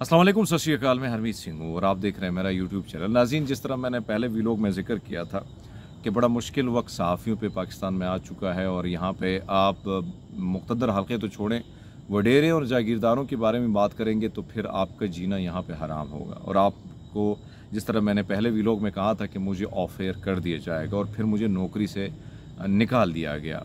असलम सत श्रीकाल मैं हरमीत सिंह हूँ और आप देख रहे हैं मेरा यूट्यूब चैनल नाजीन जिस तरह मैंने पहले व्लॉग में जिक्र किया था कि बड़ा मुश्किल वक्त सहाफ़ियों पे पाकिस्तान में आ चुका है और यहाँ पे आप मुख्तर हल्के तो छोड़ें वडेरे और जागीरदारों के बारे में बात करेंगे तो फिर आपका जीना यहाँ पर हराम होगा और आपको जिस तरह मैंने पहले व्लॉग में कहा था कि मुझे ऑफेयर कर दिया जाएगा और फिर मुझे नौकरी से निकाल दिया गया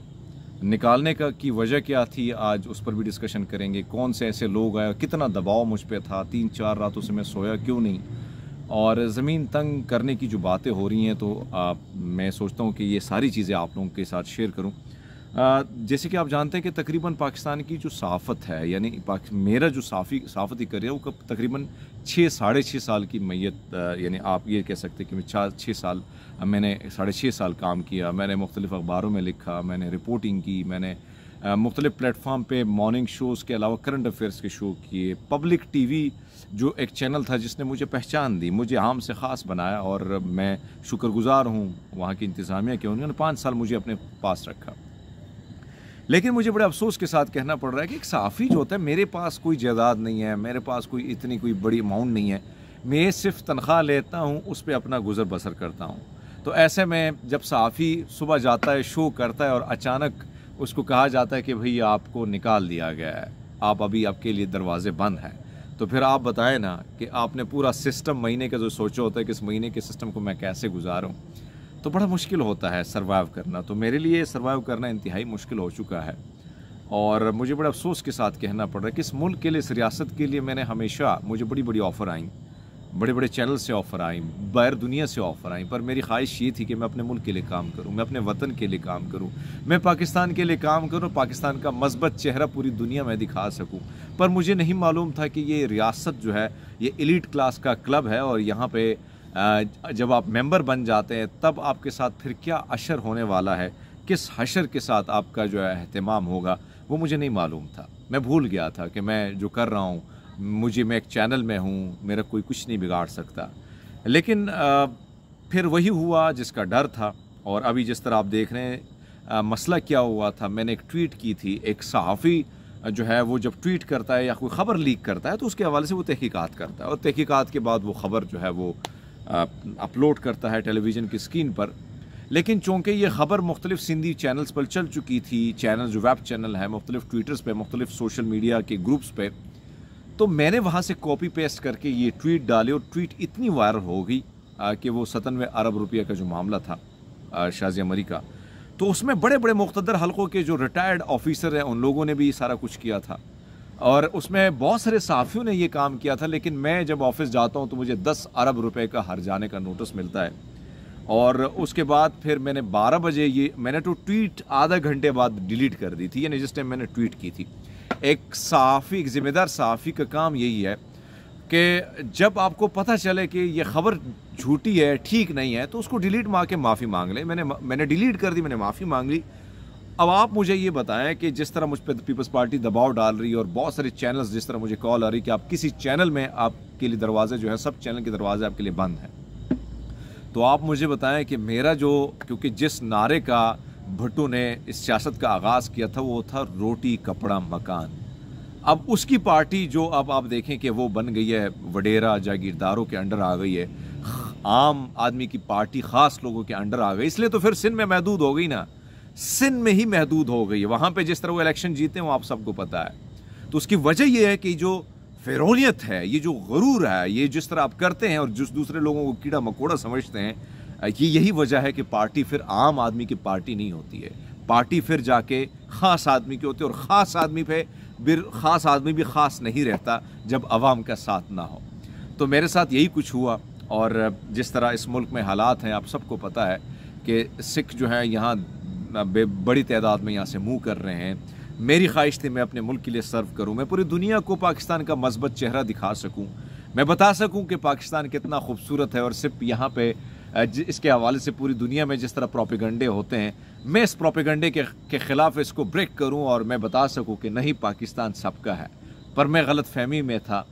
निकालने का की वजह क्या थी आज उस पर भी डिस्कशन करेंगे कौन से ऐसे लोग आए कितना दबाव मुझ पर था तीन चार रातों से मैं सोया क्यों नहीं और ज़मीन तंग करने की जो बातें हो रही हैं तो आप मैं सोचता हूँ कि ये सारी चीज़ें आप लोगों के साथ शेयर करूँ जैसे कि आप जानते हैं कि तकरीबन पाकिस्तान की जो साफत है यानी मेरा जो साफ़ी साफती करियर वो तकरीबन छः साढ़े छः साल की मैत यानी आप ये कह सकते हैं कि मैं चार छः साल मैंने साढ़े छः साल काम किया मैंने मुख्तलिफ़ अखबारों में लिखा मैंने रिपोर्टिंग की मैंने मुख्तलिफ प्लेटफार्म पे मॉर्निंग शोज़ के अलावा करंट अफेयर्स के शो किए पब्लिक टीवी जो एक चैनल था जिसने मुझे पहचान दी मुझे आम से ख़ास बनाया और मैं शुक्रगुजार हूँ वहाँ की इंतज़ामिया के उन्होंने पाँच साल मुझे अपने पास रखा लेकिन मुझे बड़े अफसोस के साथ कहना पड़ रहा है कि एक साफ़ी जो होता है मेरे पास कोई जायदाद नहीं है मेरे पास कोई इतनी कोई बड़ी अमाउंट नहीं है मैं सिर्फ तनख्वाह लेता हूँ उस पर अपना गुजर बसर करता हूँ तो ऐसे में जब साफ़ी सुबह जाता है शो करता है और अचानक उसको कहा जाता है कि भाई आपको निकाल दिया गया है आप अभी आपके लिए दरवाजे बंद हैं तो फिर आप बताएं ना कि आपने पूरा सिस्टम महीने का जो सोचा होता है कि इस महीने के सिस्टम को मैं कैसे गुजारूँ तो बड़ा मुश्किल होता है सर्वाइव करना तो मेरे लिए सर्वाइव करना इंतहाई मुश्किल हो चुका है और मुझे बड़े अफसोस के साथ कहना पड़ रहा है कि इस मुल्क के लिए इस रियासत के लिए मैंने हमेशा मुझे बड़ी बड़ी ऑफ़र आईं बड़े बड़े चैनल से ऑफ़र आई बैर दुनिया से ऑफ़र आई पर मेरी ख्वाहिश ये थी कि मैं अपने मुल्क के लिए काम करूँ मैं अपने वतन के लिए काम करूँ मैं पाकिस्तान के लिए काम करूँ पाकिस्तान का मजबत चेहरा पूरी दुनिया में दिखा सकूँ पर मुझे नहीं मालूम था कि ये रियासत जो है ये इलीट क्लास का क्लब है और यहाँ पर जब आप मेंबर बन जाते हैं तब आपके साथ फिर क्या अशर होने वाला है किस हशर के साथ आपका जो है अहतमाम होगा वो मुझे नहीं मालूम था मैं भूल गया था कि मैं जो कर रहा हूँ मुझे मैं एक चैनल में हूँ मेरा कोई कुछ नहीं बिगाड़ सकता लेकिन फिर वही हुआ जिसका डर था और अभी जिस तरह आप देख रहे हैं आ, मसला क्या हुआ था मैंने एक ट्वीट की थी एक सहाफ़ी जो है वो जब ट्वीट करता है या कोई ख़बर लीक करता है तो उसके हवाले से वो तहकीकात करता है और तहकीकात के बाद वो ख़बर जो है वो अपलोड करता है टेलीविज़न की स्क्रीन पर लेकिन चूँकि ये ख़बर मुख्तलिफ सिंधी चैनल्स पर चल चुकी थी चैनल जो वेब चैनल है मुख्तलिफ ट्विटर्स पर मुख्तलिफ सोशल मीडिया के ग्रुप्स पर तो मैंने वहाँ से कॉपी पेस्ट करके ये ट्वीट डाले और ट्वीट इतनी वायरल हो गई कि वो सतानवे अरब रुपये का जो मामला था शाजिया मरी का तो उसमें बड़े बड़े मुख्तर हलकों के जो रिटायर्ड ऑफिसर हैं उन लोगों ने भी सारा कुछ किया था और उसमें बहुत सारे सहाफ़ियों ने ये काम किया था लेकिन मैं जब ऑफिस जाता हूँ तो मुझे दस अरब रुपए का हर जाने का नोटिस मिलता है और उसके बाद फिर मैंने बारह बजे ये मैंने तो ट्वीट आधा घंटे बाद डिलीट कर दी थी यानी जिस टाइम मैंने ट्वीट की थी एक सहाफ़ी एक ज़िम्मेदार सहाफ़ी का काम यही है कि जब आपको पता चले कि ये ख़बर झूठी है ठीक नहीं है तो उसको डिलीट मार के माफ़ी मांग लें मैंने मैंने डिलीट कर दी मैंने माफ़ी मांग ली अब आप मुझे ये बताएं कि जिस तरह मुझ पर पीपल्स पार्टी दबाव डाल रही है और बहुत सारे चैनल्स जिस तरह मुझे कॉल आ रही है कि आप किसी चैनल में आपके लिए दरवाजे जो है सब चैनल के दरवाजे आपके लिए बंद हैं तो आप मुझे बताएं कि मेरा जो क्योंकि जिस नारे का भट्टू ने इस सियासत का आगाज़ किया था वो था रोटी कपड़ा मकान अब उसकी पार्टी जो अब आप देखें कि वो बन गई है वडेरा जागीरदारों के अंडर आ गई है आम आदमी की पार्टी ख़ास लोगों के अंडर आ गई इसलिए तो फिर सिंध में महदूद हो गई ना सिन में ही महदूद हो गई है वहाँ पर जिस तरह वो इलेक्शन जीते हैं वो आप सबको पता है तो उसकी वजह यह है कि जो फिरौनीत है ये जो गरूर है ये जिस तरह आप करते हैं और जिस दूसरे लोगों को कीड़ा मकोड़ा समझते हैं ये यही वजह है कि पार्टी फिर आम आदमी की पार्टी नहीं होती है पार्टी फिर जाके ख़ास आदमी की होती है और ख़ास आदमी पे फिर ख़ास आदमी भी ख़ास नहीं रहता जब आवाम का साथ ना हो तो मेरे साथ यही कुछ हुआ और जिस तरह इस मुल्क में हालात हैं आप सबको पता है कि सिख जो हैं यहाँ बड़ी तादाद में यहाँ से मूव कर रहे हैं मेरी ख्वाहिश थी मैं अपने मुल्क के लिए सर्व करूँ मैं पूरी दुनिया को पाकिस्तान का मजबत चेहरा दिखा सकूँ मैं बता सकूँ कि पाकिस्तान कितना खूबसूरत है और सिर्फ यहाँ पर इसके हवाले से पूरी दुनिया में जिस तरह प्रोपीगंडे होते हैं मैं इस प्रोपीगंडे के के ख़िलाफ़ इसको ब्रेक करूं और मैं बता सकूं कि नहीं पाकिस्तान सबका है पर मैं गलत फहमी में था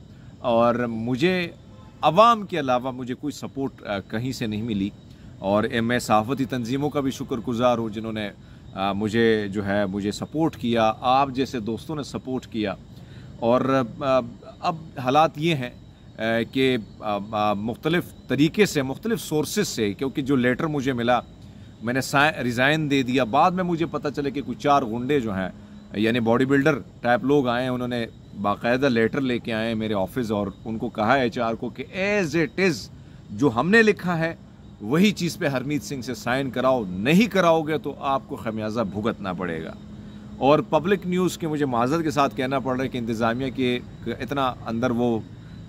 और मुझे आवाम के अलावा मुझे कोई सपोर्ट कहीं से नहीं मिली और मैं सहाफ़ती तनज़ीमों का भी गुज़ार हूँ जिन्होंने मुझे जो है मुझे सपोर्ट किया आप जैसे दोस्तों ने सपोर्ट किया और अब हालात ये हैं कि मुख्तलिफ़ तरीके से मुख्तलिफ़ सोर्सेज से क्योंकि जो लेटर मुझे मिला मैंने रिज़ाइन दे दिया बाद में मुझे पता चले कि कुछ चार गुंडे जो हैं यानी बॉडी बिल्डर टाइप लोग आए हैं उन्होंने बाकायदा लेटर लेके आए हैं मेरे ऑफिस और उनको कहा है एच को कि एज़ इट इज़ जो हमने लिखा है वही चीज़ पे हरमीत सिंह से साइन कराओ नहीं कराओगे तो आपको खमियाजा भुगतना पड़ेगा और पब्लिक न्यूज़ के मुझे माजर के साथ कहना पड़ रहा है कि इंतज़ामिया के इतना अंदर वो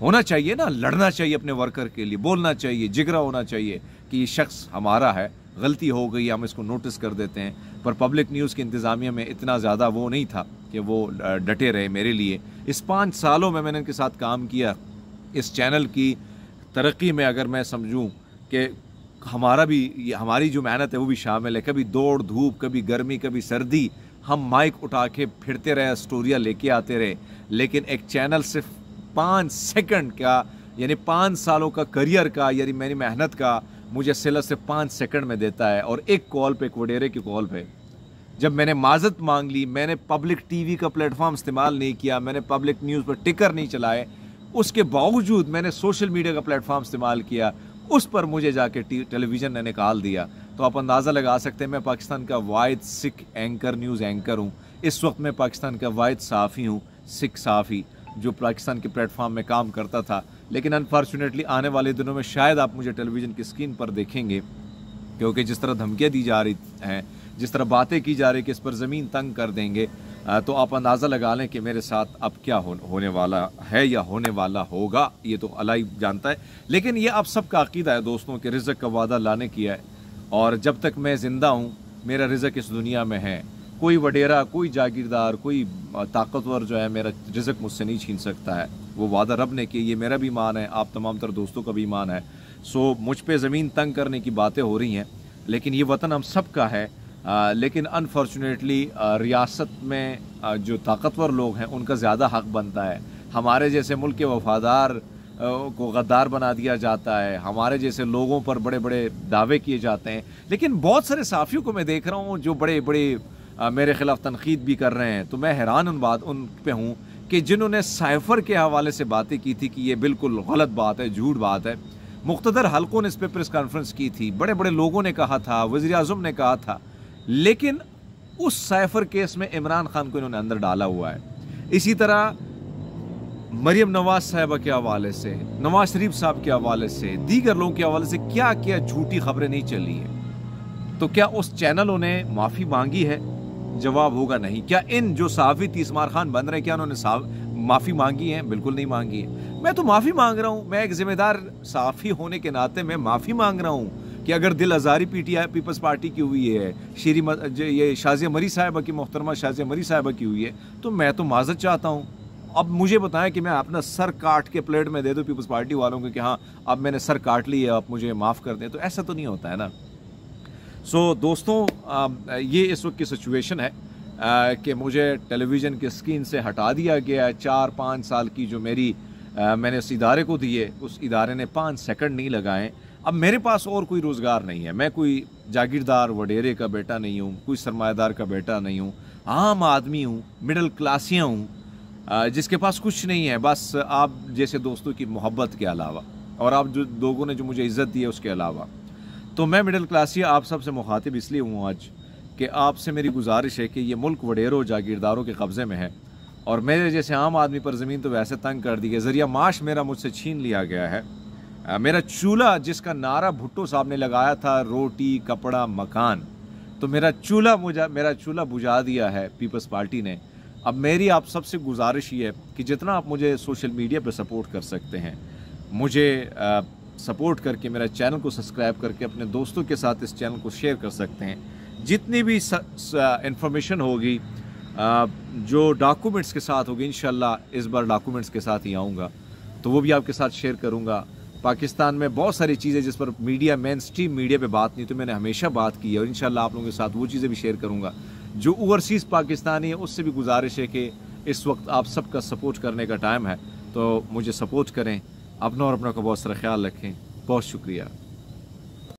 होना चाहिए ना लड़ना चाहिए अपने वर्कर के लिए बोलना चाहिए जिगरा होना चाहिए कि ये शख्स हमारा है गलती हो गई हम इसको नोटिस कर देते हैं पर पब्लिक न्यूज़ के इंतज़ामिया में इतना ज़्यादा वो नहीं था कि वो डटे रहे मेरे लिए इस पाँच सालों में मैंने इनके साथ काम किया इस चैनल की तरक्की में अगर मैं समझूँ कि हमारा भी हमारी जो मेहनत है वो भी शामिल है कभी दौड़ धूप कभी गर्मी कभी सर्दी हम माइक उठा के फिरते रहे स्टोरियाँ लेके आते रहे लेकिन एक चैनल सिर्फ पाँच सेकंड का यानी पाँच सालों का करियर का यानी मेरी मेहनत का मुझे सेलर सिर्फ पाँच सेकंड में देता है और एक कॉल पे एक वडेरे की कॉल पे जब मैंने माजत मांग ली मैंने पब्लिक टीवी का प्लेटफॉर्म इस्तेमाल नहीं किया मैंने पब्लिक न्यूज़ पर टिकर नहीं चलाए उसके बावजूद मैंने सोशल मीडिया का प्लेटफॉर्म इस्तेमाल किया उस पर मुझे जाके टेलीविज़न ने निकाल दिया तो आप अंदाज़ा लगा सकते हैं मैं पाकिस्तान का वाद सिख एंकर न्यूज़ एंकर हूँ इस वक्त मैं पाकिस्तान का वाद साफ़ी हूँ सिख साफ़ी जो पाकिस्तान के प्लेटफॉर्म में काम करता था लेकिन अनफॉर्चुनेटली आने वाले दिनों में शायद आप मुझे टेलीविज़न की स्क्रीन पर देखेंगे क्योंकि जिस तरह धमकियाँ दी जा रही हैं जिस तरह बातें की जा रही कि इस पर ज़मीन तंग कर देंगे तो आप अंदाज़ा लगा लें कि मेरे साथ अब क्या हो, होने वाला है या होने वाला होगा ये तो अला ही जानता है लेकिन ये आप का अकीदा है दोस्तों कि रिज़क का वादा लाने किया है और जब तक मैं ज़िंदा हूँ मेरा रिज़क इस दुनिया में है कोई वडेरा कोई जागीरदार कोई ताकतवर जो है मेरा रिज़क मुझसे नहीं छीन सकता है वो वादा रब ने किया ये मेरा भी मान है आप तमाम तर दोस्तों का भी मान है सो मुझ पर ज़मीन तंग करने की बातें हो रही हैं लेकिन ये वतन हम सब का है आ, लेकिन अनफॉर्चुनेटली रियासत में आ, जो ताकतवर लोग हैं उनका ज़्यादा हक़ बनता है हमारे जैसे मुल्क के वफादार को गद्दार बना दिया जाता है हमारे जैसे लोगों पर बड़े बड़े दावे किए जाते हैं लेकिन बहुत सारे साफ़ियों को मैं देख रहा हूँ जो बड़े बड़े आ, मेरे ख़िलाफ़ तनकीद भी कर रहे हैं तो मैं हैरान उन बात उन पर हूँ कि जिन्होंने साइफ़र के हवाले से बातें की थी कि ये बिल्कुल गलत बात है झूठ बात है मुख्तर हलकों ने इस पर प्रेस कॉन्फ्रेंस की थी बड़े बड़े लोगों ने कहा था वज़ी अजम ने कहा था लेकिन उस साइफर केस में इमरान खान को इन्होंने अंदर डाला हुआ है इसी तरह मरियम नवाज साहबा के हवाले से नवाज शरीफ साहब के हवाले से दीगर लोगों के हवाले से क्या क्या झूठी खबरें नहीं चली हैं तो क्या उस चैनलों ने माफ़ी मांगी है जवाब होगा नहीं क्या इन जो साफी तीसमार खान बन रहे क्या उन्होंने माफ़ी मांगी है बिल्कुल नहीं मांगी है मैं तो माफ़ी मांग रहा हूं मैं एक जिम्मेदार साफ़ी होने के नाते मैं माफ़ी मांग रहा हूँ कि अगर दिल आज़ारी P T I people's party की हुई है श्री ये शाजिया मरी साहिबा की मोहतरमा शाजिया मरी साहिबा की हुई है तो मैं तो माजत चाहता हूँ अब मुझे बताएं कि मैं अपना सर काट के प्लेट में दे दूँ पीपल्स पार्टी वालों को कि हाँ अब मैंने सर काट ली है आप मुझे माफ़ कर दें तो ऐसा तो नहीं होता है ना सो so, दोस्तों ये इस वक्त की सिचुएशन है कि मुझे टेलीविज़न के स्क्रीन से हटा दिया गया है चार पाँच साल की जो मेरी मैंने उस इदारे को दिए उस इदारे ने पाँच सेकंड नहीं लगाए अब मेरे पास और कोई रोज़गार नहीं है मैं कोई जागीरदार वडेरे का बेटा नहीं हूँ कोई सरमादार का बेटा नहीं हूँ आम आदमी हूँ मिडल क्लासियाँ हूँ जिसके पास कुछ नहीं है बस आप जैसे दोस्तों की मोहब्बत के अलावा और आप जो लोगों ने जो मुझे इज़्ज़त दी है उसके अलावा तो मैं मिडल क्लासिया आप सबसे मुखातिब इसलिए हूँ आज कि आपसे मेरी गुजारिश है कि ये मुल्क वडेरों जागीरदारों के कब्ज़े में है और मेरे जैसे आम आदमी पर ज़मीन तो वैसे तंग कर दी गई ज़रिया माश मेरा मुझसे छीन लिया गया है मेरा चूल्हा जिसका नारा भुट्टो साहब ने लगाया था रोटी कपड़ा मकान तो मेरा चूल्हा मुझा मेरा चूल्हा बुझा दिया है पीपल्स पार्टी ने अब मेरी आप सबसे गुजारिश ये है कि जितना आप मुझे सोशल मीडिया पर सपोर्ट कर सकते हैं मुझे आ, सपोर्ट करके मेरा चैनल को सब्सक्राइब करके अपने दोस्तों के साथ इस चैनल को शेयर कर सकते हैं जितनी भी इंफॉर्मेशन होगी जो डॉक्यूमेंट्स के साथ होगी इन इस बार डॉक्यूमेंट्स के साथ ही आऊँगा तो वो भी आपके साथ शेयर करूँगा पाकिस्तान में बहुत सारी चीज़ें जिस पर मीडिया मेन स्ट्रीम मीडिया पर बात नहीं तो मैंने हमेशा बात की है और इन आप लोगों के साथ वो चीज़ें भी शेयर करूँगा जो ओवरसीज़ पाकिस्तानी है उससे भी गुजारिश है कि इस वक्त आप सबका सपोर्ट करने का टाइम है तो मुझे सपोर्ट करें अपना और अपना का बहुत सारा ख्याल रखें बहुत शुक्रिया